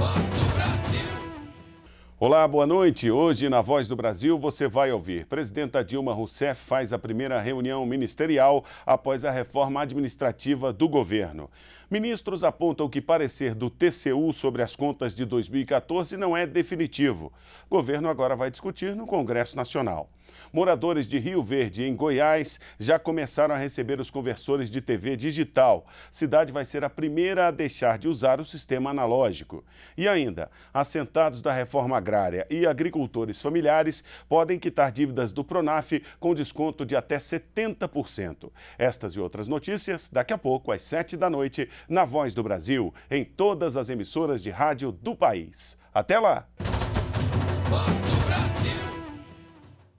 Voz do Brasil. Olá, boa noite. Hoje, na Voz do Brasil, você vai ouvir. Presidenta Dilma Rousseff faz a primeira reunião ministerial após a reforma administrativa do governo. Ministros apontam que parecer do TCU sobre as contas de 2014 não é definitivo. O governo agora vai discutir no Congresso Nacional. Moradores de Rio Verde, em Goiás, já começaram a receber os conversores de TV digital. Cidade vai ser a primeira a deixar de usar o sistema analógico. E ainda, assentados da reforma agrária e agricultores familiares podem quitar dívidas do Pronaf com desconto de até 70%. Estas e outras notícias daqui a pouco às 7 da noite na Voz do Brasil, em todas as emissoras de rádio do país. Até lá!